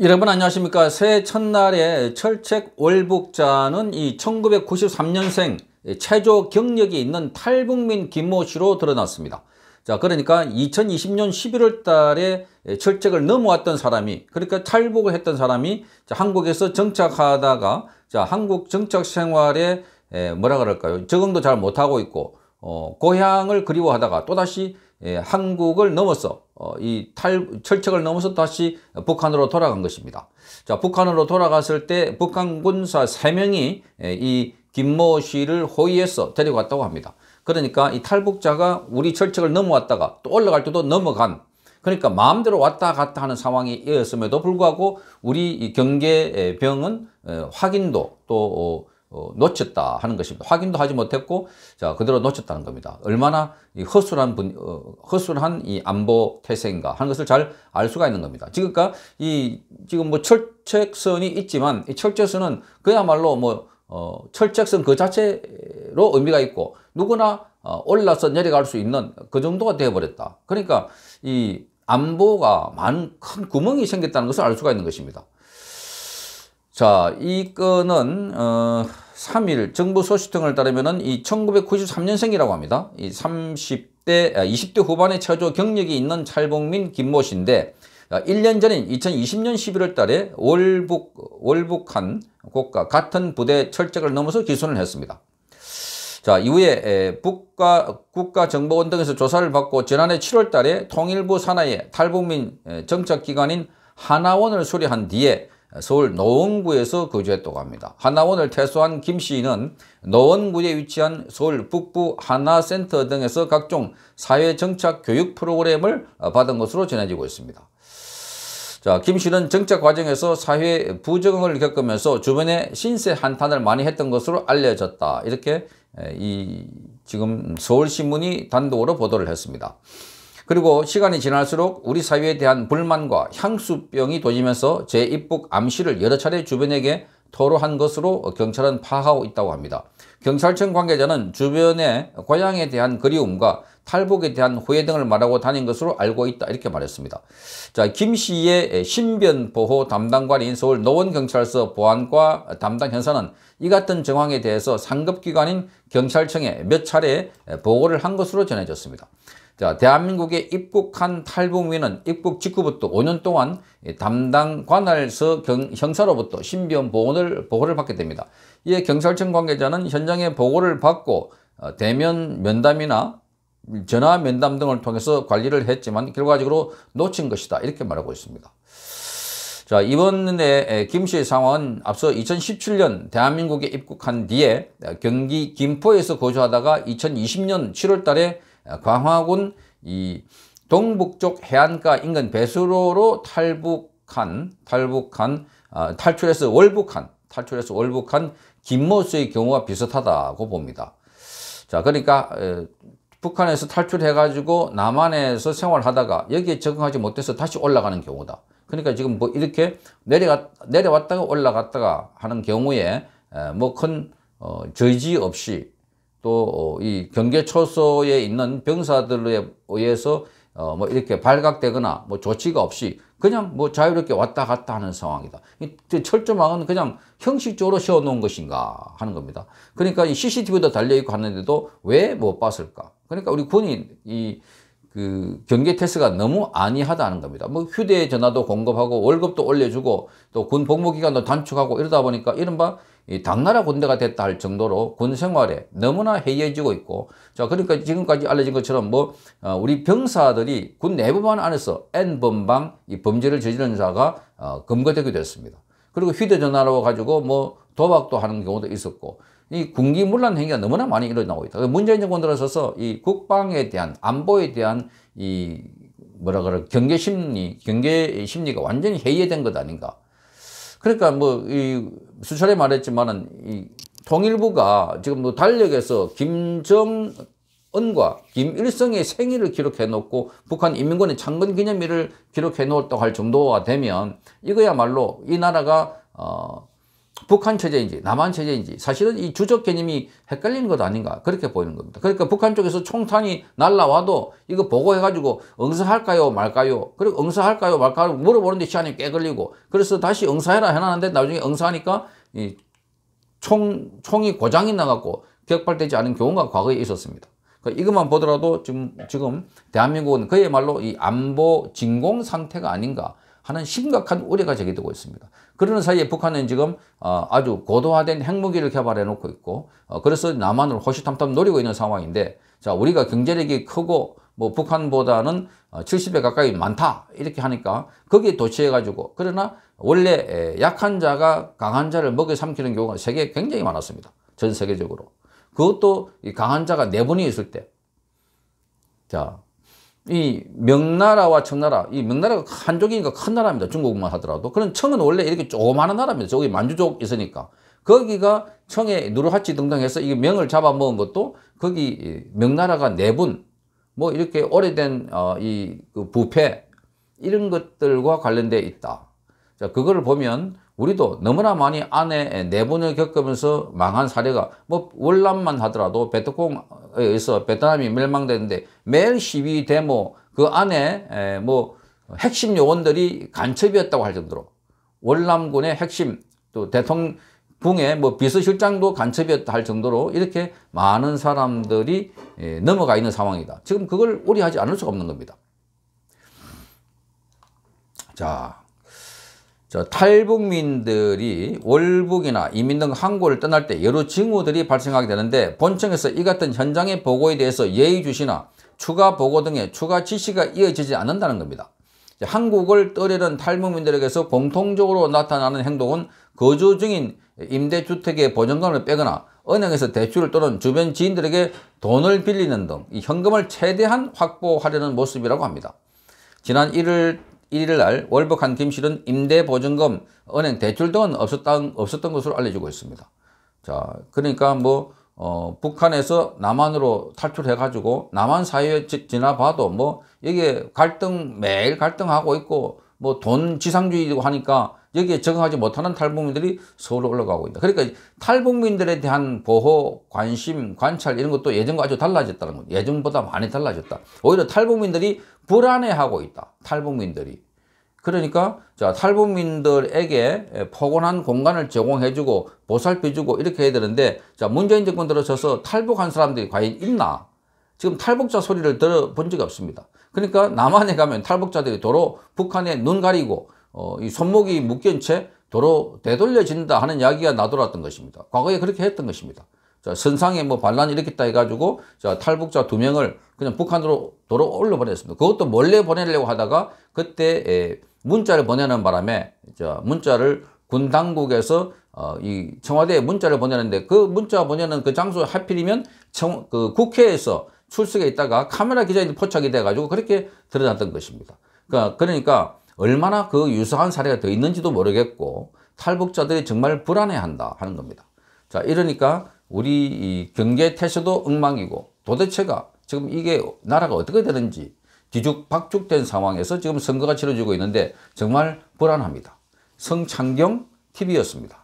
여러분 안녕하십니까 새해 첫날에 철책 월북자는 이 1993년생 최저 경력이 있는 탈북민 김 모 씨로 드러났습니다 자 그러니까 2020년 11월 달에 철책을 넘어왔던 사람이 그러니까 탈북을 했던 사람이 한국에서 정착하다가 자 한국 정착 생활에 뭐라 그럴까요 적응도 잘 못하고 있고 어, 고향을 그리워하다가 또다시 예, 한국을 넘어서 어, 이 탈, 철책을 넘어서 다시 북한으로 돌아간 것입니다. 자, 북한으로 돌아갔을 때 북한 군사 3명이 예, 이 김모 씨를 호위해서 데려갔다고 합니다. 그러니까 이 탈북자가 우리 철책을 넘어왔다가 또 올라갈 때도 넘어간 그러니까 마음대로 왔다 갔다 하는 상황이었음에도 불구하고 우리 경계병은 예, 어, 확인도 또 어, 어, 놓쳤다 하는 것입니다. 확인도 하지 못했고 자 그대로 놓쳤다는 겁니다. 얼마나 허술한 분, 어, 허술한 이 안보 태세인가 하는 것을 잘 알 수가 있는 겁니다. 지금 그러니까 까이 지금 뭐 철책선이 있지만 이 철책선은 그야말로 뭐 어, 철책선 그 자체로 의미가 있고 누구나 어, 올라서 내려갈 수 있는 그 정도가 되어버렸다. 그러니까 이 안보가 많은 큰 구멍이 생겼다는 것을 알 수가 있는 것입니다. 자, 이 건은 어, 3일 정부 소식 등을 따르면은 이 1993년생이라고 합니다. 이 30대, 20대 아, 후반의 체조 경력이 있는 찰봉민 김모 씨인데 1년 아, 전인 2020년 11월 달에 월북, 월북한 국가 같은 부대 철책을 넘어서 기소를 했습니다. 자, 이후에 국가, 국가정보원 등에서 조사를 받고 지난해 7월 달에 통일부 산하의 탈북민 정착기관인 하나원을 수리한 뒤에 서울 노원구에서 거주했다고 합니다. 하나원을 퇴소한 김 씨는 노원구에 위치한 서울 북부 하나센터 등에서 각종 사회정착 교육 프로그램을 받은 것으로 전해지고 있습니다. 자, 김 씨는 정착 과정에서 사회 부적응을 겪으면서 주변에 신세 한탄을 많이 했던 것으로 알려졌다. 이렇게 이 지금 서울신문이 단독으로 보도를 했습니다. 그리고 시간이 지날수록 우리 사회에 대한 불만과 향수병이 도지면서 재입북 암시를 여러 차례 주변에게 토로한 것으로 경찰은 파악하고 있다고 합니다. 경찰청 관계자는 주변의 고향에 대한 그리움과 탈북에 대한 후회 등을 말하고 다닌 것으로 알고 있다 이렇게 말했습니다. 자, 김 씨의 신변보호 담당관인 서울 노원경찰서 보안과 담당 현사는 이 같은 정황에 대해서 상급기관인 경찰청에 몇 차례 보고를 한 것으로 전해졌습니다. 자, 대한민국에 입국한 탈북민은 입국 직후부터 5년 동안 담당 관할서 경, 형사로부터 신변 보호를, 보호를 받게 됩니다. 이에 경찰청 관계자는 현장에 보고를 받고 어, 대면 면담이나 전화 면담 등을 통해서 관리를 했지만 결과적으로 놓친 것이다 이렇게 말하고 있습니다. 자 이번에 김 씨의 상황은 앞서 2017년 대한민국에 입국한 뒤에 경기 김포에서 거주하다가 2020년 7월 달에 아, 광화군 이 동북쪽 해안가 인근 배수로로 탈북한 탈북한 어, 탈출해서 월북한 탈출해서 월북한 김모수의 경우와 비슷하다고 봅니다. 자, 그러니까 에, 북한에서 탈출해가지고 남한에서 생활하다가 여기에 적응하지 못해서 다시 올라가는 경우다. 그러니까 지금 뭐 이렇게 내려갔, 내려왔다가 올라갔다가 하는 경우에 뭐큰 어, 저지 없이 또이 어, 경계초소에 있는 병사들에 의해서 어 뭐 이렇게 발각되거나 뭐 조치가 없이 그냥 뭐 자유롭게 왔다 갔다 하는 상황이다. 이 철조망은 그냥 형식적으로 세워놓은 것인가 하는 겁니다. 그러니까 이 CCTV도 달려있고 하는데도 왜 못 봤을까? 그러니까 우리 군인 이 그 경계 테스트가 너무 안이하다는 겁니다. 뭐 휴대전화도 공급하고 월급도 올려주고 또 군 복무기간도 단축하고 이러다 보니까 이른바 당나라 군대가 됐다 할 정도로 군 생활에 너무나 해이해지고 있고 자 그러니까 지금까지 알려진 것처럼 뭐 어, 우리 병사들이 군 내부만 안에서 N 번방이 범죄를 저지른 자가 어, 검거되게 됐습니다. 그리고 휴대전화로 가지고 뭐 도박도 하는 경우도 있었고 이 군기문란 행위가 너무나 많이 일어나고 있다. 문재인 정권 들어서서 이 국방에 대한 안보에 대한 이 뭐라 그래 경계 심리 경계 심리가 완전히 해이해된 것 아닌가. 그러니까 뭐이 수차례 말했지만은 이 통일부가 지금 뭐 달력에서 김정은과 김일성의 생일을 기록해 놓고 북한 인민군의 창건 기념일을 기록해 놓았다고 할 정도가 되면 이거야말로 이 나라가 어 북한 체제인지 남한 체제인지 사실은 이 주적 개념이 헷갈리는 것 아닌가 그렇게 보이는 겁니다. 그러니까 북한 쪽에서 총탄이 날라와도 이거 보고해가지고 응사할까요 말까요 그리고 응사할까요 말까요 물어보는데 시간이 꽤 걸리고 그래서 다시 응사해라 해놨는데 나중에 응사하니까 이 총, 총이 고장이 나갖고 격발되지 않은 경우가 과거에 있었습니다. 그 이것만 보더라도 지금, 지금 대한민국은 그야말로 이 안보 진공 상태가 아닌가 하는 심각한 우려가 제기되고 있습니다. 그러는 사이에 북한은 지금 어, 아주 고도화된 핵무기를 개발해 놓고 있고 어, 그래서 남한을 호시탐탐 노리고 있는 상황인데 자 우리가 경제력이 크고 뭐 북한보다는 70배 어, 가까이 많다 이렇게 하니까 거기에 도취해 가지고 그러나 원래 약한 자가 강한 자를 먹여 삼키는 경우가 세계에 굉장히 많았습니다. 전 세계적으로. 그것도 강한 자가 내분이 네 있을 때. 자, 이 명나라와 청나라, 이 명나라가 한족이니까 큰 나라입니다. 중국만 하더라도. 그런 청은 원래 이렇게 조그마한 나라입니다. 저기 만주족 있으니까. 거기가 청에 누르하치 등등 해서 이 명을 잡아먹은 것도 거기 명나라가 내분, 뭐 이렇게 오래된 어, 이 그 부패, 이런 것들과 관련돼 있다. 자, 그거를 보면 우리도 너무나 많이 안에 내분을 겪으면서 망한 사례가 뭐 월남만 하더라도 베트콩에 의해서 베트남이 멸망됐는데 매일 시위 데모 그 안에 뭐 핵심 요원들이 간첩이었다고 할 정도로 월남군의 핵심 또 대통령 궁에 뭐 비서실장도 간첩이었다 할 정도로 이렇게 많은 사람들이 예, 넘어가 있는 상황이다. 지금 그걸 우려하지 않을 수가 없는 겁니다. 자, 탈북민들이 월북이나 이민 등 항구를 떠날 때 여러 징후들이 발생하게 되는데 본청에서 이 같은 현장의 보고에 대해서 예의주시나 추가 보고 등의 추가 지시가 이어지지 않는다는 겁니다. 한국을 떠려는 탈북민들에게서 공통적으로 나타나는 행동은 거주 중인 임대주택의 보증금을 빼거나 은행에서 대출을 또는 주변 지인들에게 돈을 빌리는 등 현금을 최대한 확보하려는 모습이라고 합니다. 지난 1월 1일 날 월북한 김씨는 임대보증금, 은행 대출 등 없었던, 없었던 것으로 알려지고 있습니다. 자, 그러니까 뭐, 어, 북한에서 남한으로 탈출해가지고 남한 사회에 지, 지나봐도 뭐, 여기에 갈등, 매일 갈등하고 있고, 뭐 돈 지상주의고 하니까 여기에 적응하지 못하는 탈북민들이 서울로 올라가고 있다. 그러니까 탈북민들에 대한 보호, 관심, 관찰 이런 것도 예전과 아주 달라졌다는 거예요. 예전보다 많이 달라졌다. 오히려 탈북민들이 불안해하고 있다. 탈북민들이. 그러니까 자 탈북민들에게 포근한 공간을 제공해주고 보살펴주고 이렇게 해야 되는데 자 문재인 정권 들어서서 탈북한 사람들이 과연 있나? 지금 탈북자 소리를 들어본 적이 없습니다. 그러니까 남한에 가면 탈북자들이 도로 북한에 눈 가리고 어, 이 손목이 묶인 채 도로 되돌려진다 하는 이야기가 나돌았던 것입니다. 과거에 그렇게 했던 것입니다. 자, 선상에 뭐 반란 이 일으켰다 해가지고 자, 탈북자 두 명을 그냥 북한으로 도로 올려보냈습니다. 그것도 몰래 보내려고 하다가 그때 에, 문자를 보내는 바람에 저 문자를 군 당국에서 어, 이 청와대에 문자를 보내는데 그 문자 보내는 그 장소 하필이면 청, 그 국회에서 출석에 있다가 카메라 기자인들 포착이 돼가지고 그렇게 드러났던 것입니다. 그러니까, 그러니까 얼마나 그 유사한 사례가 더 있는지도 모르겠고 탈북자들이 정말 불안해한다 하는 겁니다. 자 이러니까 우리 경계 태세도 엉망이고 도대체가 지금 이게 나라가 어떻게 되는지 뒤죽 박죽된 상황에서 지금 선거가 치러지고 있는데 정말 불안합니다. 성창경 TV였습니다.